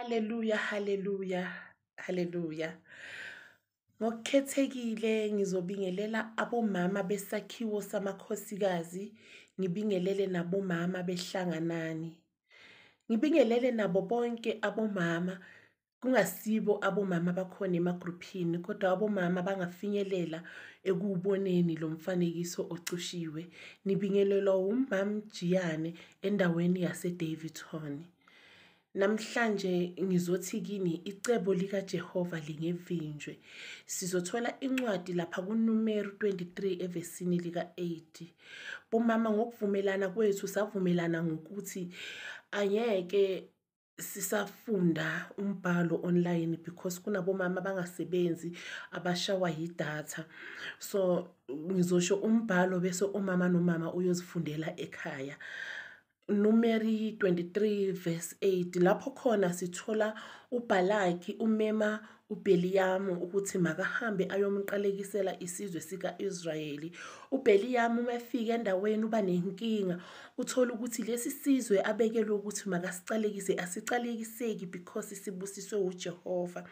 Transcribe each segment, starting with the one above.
Haleluya, haleluya, haleluya. Ngokukhethekile ngizobingelela abomama besakhiwo samakhosikazi, ngibingelele nabomama behlanganani. Ngibingelele nabo bonke abomama kungasibo abomama abakhona emagruphini kodwa abomama abangafinyelela ekuwuboneni lo mfanekiso ocushiwe. Nibingelelwa umam Jiyane endaweni yaseDaveyton. Namhlanje ngizothi kini icebo likaJehova lingevinjwe. Sizothola incwadi lapha kuNumeri 23 evesini lika-8. Bomama ngokuvumelana kwethu savumelana ngokuthi angeke sisafunda umbhalo online because kunabomama abangasebenzi abashawa yidatha so ngizosho umbhalo bese umama nomama uyozifundela ekhaya uNumeri 23-8 lapho khona sithola uBhalaki umema uBheliyamu ukuthi makahambe ayomqalekisela isizwe sika-Israyeli. UBheliyamu umefika endaweni uba nenkinga uthole ukuthi lesi sizwe abekelwe ukuthi makasicalekise asicalekiseki because sibusiswe uJehova.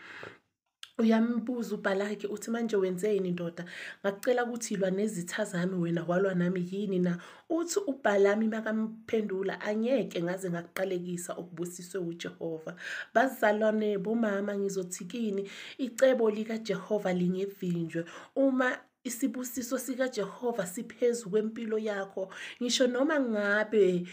uyambuza ubhalake uthi manje wenzeni ndoda ngakucela ukuthi ilwa nezitha zami wena walwa nami yini na uthi ubhalami makamphendula angeke ngaze ngakuqalekisa ukubusiswe ujehova bazalwane bomama ngizothikini icebo likajehova lingevinjwe uma isibusiso sikajehova siphezu kwempilo yakho ngisho noma ngabe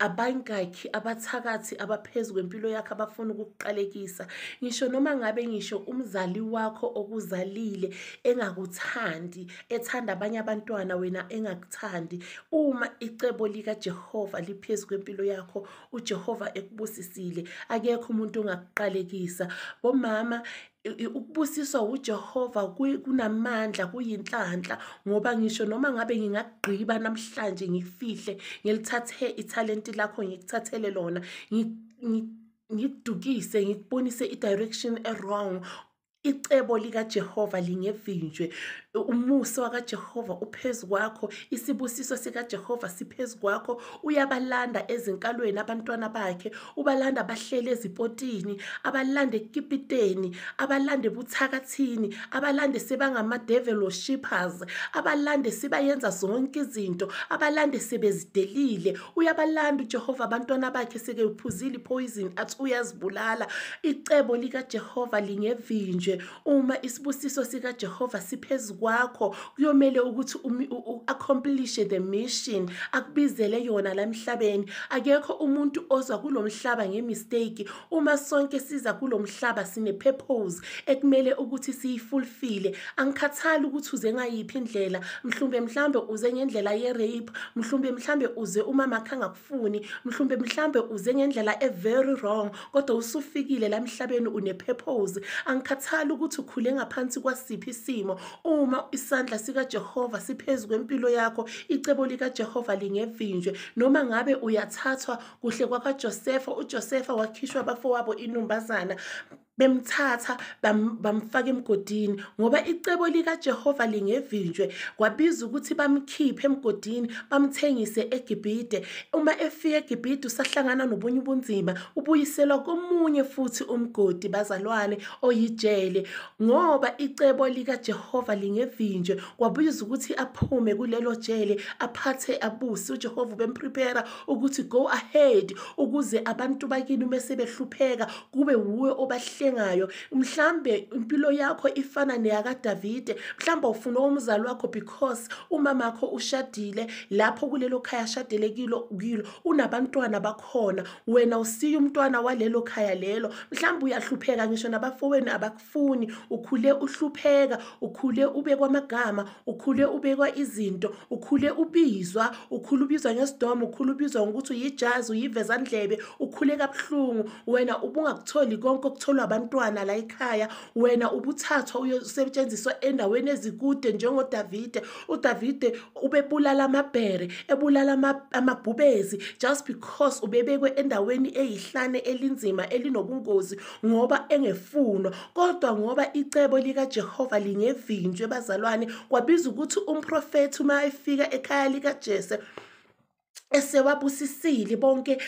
abankakhi abathakathi abaphezu kwempilo yakho abafuna ukukuqalekisa ngisho noma ngabe ngisho umzali wakho okuzalile engakuthandi ethanda abanye abantwana wena engakuthandi uma icebo likaJehova liphezu kwempilo yakho uJehova ekubusisile akekho umuntu ongakuqalekisa bomama ukubusiswa uJehova kunamandla kuyinhlanhla ngoba ngisho noma ngabe ngingagqiba namhlanje ngikufihle ngilithathe ithalenti lakho ngikuthathele lona ngidukise ngikubonise i-direction e-wrong icebo likaJehova lingevinjwe umusa wakaJehova uphezu kwakho isibusiso sikaJehova siphezu kwakho uyabalanda ezinkalweni abantwana bakhe ubalanda bahlele ezipotini abalanda ekipiteni abalanda ebuthakathini abalanda sebangamadevelo-shippers abalanda sebayenza zonke izinto abalanda sebezidelile uyabalanda uJehova abantwana bakhe sekephuzile poison athi uyazibulala icebo likaJehova lingevinjwe ukuze uma isibusiso sikaJehova siphezu kwakho kuyomele ukuthi accomplish the mission akubizele yona la emhlabeni akekho umuntu ozwa kulomhlaba ngemistake uma sonke siza kulomhlaba sine purpose ekumele ukuthi siyifulfile angikhathali ukuthi uze ngayiphi indlela mhlumbe mhlambe uze ngendlela ye rape mhlumbe mhlambe uze umama kangakufuni mhlumbe mhlambe uze ngendlela e very wrong kodwa usufikile la emhlabeni une purpose angikhathali Ungakhali ukuthi ukhule ngaphansi kwasiphi isimo uma isandla sikaJehova siphezu kwempilo yakho icebo likaJehova lingevinjwe noma ngabe uyathathwa kuhle kwakaJosefa uJosefa wakhishwa bafowabo inumbazana bemthatha bamfaka emgodini ngoba icebo likaJehova lingevinjwe kwabiza ukuthi bamkhiphe emgodini bamthengise eGibhide uma efika eGibhide usahlangana nobunye ubunzima ubuyiselwa komunye futhi umgodi bazalwane oyijele ngoba icebo likaJehova lingevinjwe kwabiza ukuthi aphume kulelo jele aphathe abusi uJehova ubemprepare ukuthi go ahead ukuze abantu bakini bese behlupheka kube wuwe obahle okudingayo mhlambe impilo yakho ifana neyaka Davide mhlambe ufuna umzali wakho because umama wakho ushadile lapho kulelo khaya shadele kilo kilo unabantwana bakhona wena usiya umntwana walelo khaya lelo mhlambe uyahlupheka ngisho nabafoweni abakufuni ukhule uhlupheka ukhule ubekwa amagama ukhule ubekwa izinto ukhule ubizwa ukhule ubizwa ngesidoma ukhule ubizwa ngokuthi uyijazi uyivezandlebe ukhule kabuhlungu wena ubungakutholi konke okutholwa abantu abantwana la ekhaya wena ubuthathwa uyosetshenziswa endaweni ezikude njengodavide udavide ubebulala amabhere ebulala amabhubezi just because ubebekwe endaweni eyihlane elinzima elinobungozi ngoba engefunwa kodwa ngoba icebo likaJehova lingevinjwe bazalwane kwabiza ukuthi umprofethi uma efika ekhaya likaJese esewabusisile bonke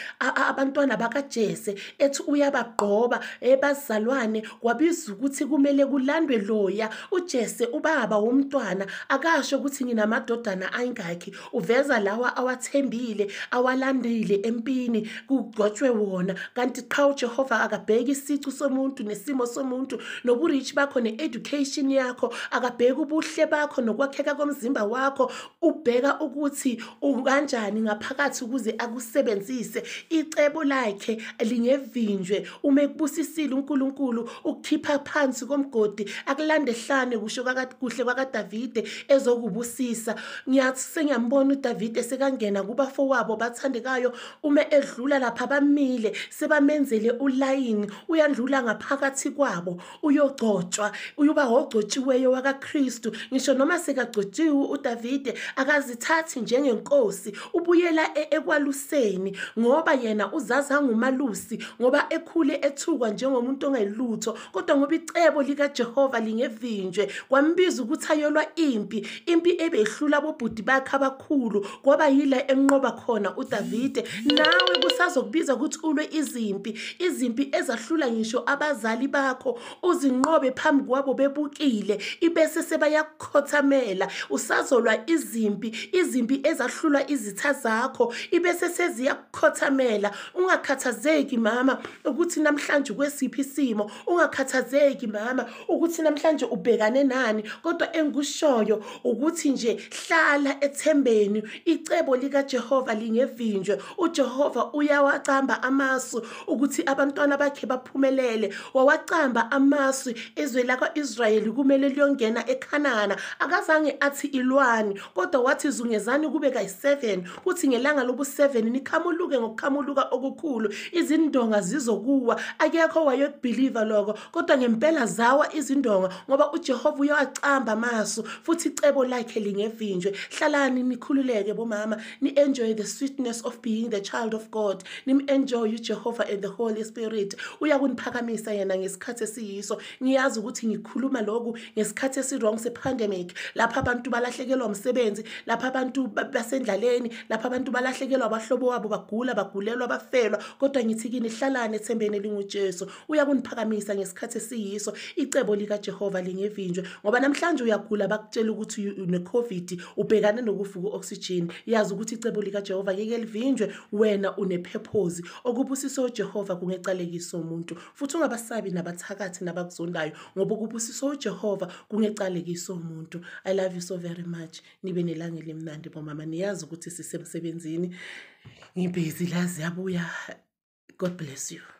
abantwana bakaJese ethi uyabagqoba ebazalwane eh, kwabiza ukuthi kumele kulandwe loya uJese ubaba womntwana akasho ukuthi nginamadodana ayingakhi uveza lawa awathembile awalandile empini kugcotshwe wona kanti qha uJehova akabheki isicu somuntu nesimo somuntu noburich bakho needucation yakho akabheki ubuhle bakho nokwakheka komzimba wakho ubheka ukuthi ukanjani ngapha phakathi ukuze akusebenzise icebo lakhe lingevinjwe uma ekubusisile uNkulunkulu ukukhipha phansi komgodi akulande hlane kusho kuhle kwakaDavide ezokubusisa ngiyathi sengiyambona uDavide sekangena kubafo wabo bathandekayo uma edlula lapha bamile sebamenzele ulayini uyandlula ngaphakathi kwabo uyogcotshwa uyuba ogcotshiweyo wakaKristu ngisho noma sekagcotshiwe uDavide akazithathi njengenkosi ubuyela kusukela e-, ekwaluseni ngoba yena uzazi angumalusi ngoba ekhule ethukwa njengomuntu ongelutho kodwa ngoba icebo likaJehova lingevinjwe kwambiza ukuthi ayolwa impi impi ebehlula bobhudi bakhe abakhulu kwaba yila enqoba khona uDavide nawe kusazokubiza ukuthi ulwe izimpi izimpi ezahlula ngisho abazali bakho uzinqobe phambi kwabo bebukile ibese sebayakukhothamela usazolwa izimpi izimpi ezahlula izitha zakho wakho ibese seziyakukhothamela ungakhathazeki mama ukuthi namhlanje kwesiphi isimo ungakhathazeki mama ukuthi namhlanje ubhekane nani kodwa engikushoyo ukuthi nje hlala ethembeni icebo likaJehova lingevinjwe uJehova uyawacamba amasu ukuthi abantwana bakhe baphumelele wawacamba amasu izwe lakwaIsrayeli kumele liyongena eKhanana akazange athi ilwani kodwa wathi zungezani kube kayi7 kuthi nge ngelanga lobu-7 nikhamuluke ngokukhamuluka okukhulu izindonga zizokuwa akekho wayokubhiliva lokho kodwa ngempela zawa izindonga ngoba uJehova uyawacamba amasu futhi icebo lakhe lingevinjwe hlalani nikhululeke bomama ni-enjoy the sweetness of being the child of God nim-enjoy uJehova and the Holy Spirit uyakuniphakamisa yena ngesikhathi esiyiso ngiyazi ukuthi ngikhuluma lokhu ngesikhathi esirong sepandemic lapho abantu balahlekelwa umsebenzi lapho abantu basendlaleni lapho abantu abantu balahlekelwa abahlobo wabo bagula bagulelwa bafelwa kodwa ngithi kini hlalani ethembeni elingujesu uya kuniphakamisa ngesikhathi esiyiso icebo likajehova lingevinjwe ngoba namhlanje uyagula bakutshela ukuthi ne-covid ubhekane nokufa ku-oxygen yazi ukuthi icebo likajehova ngeke livinjwe wena unephephozi okubusiso ujehova kungecalekiso umuntu futhi ungabasabi nabathakathi nabakuzondayo ngoba ukubusiso ujehova kungecalekiso umuntu i love you so very much nibe nelanga elimnandi bomama niyazi ukuthi sisemsebenzini emsebenzini ngibhizi la ziyabuya god bless you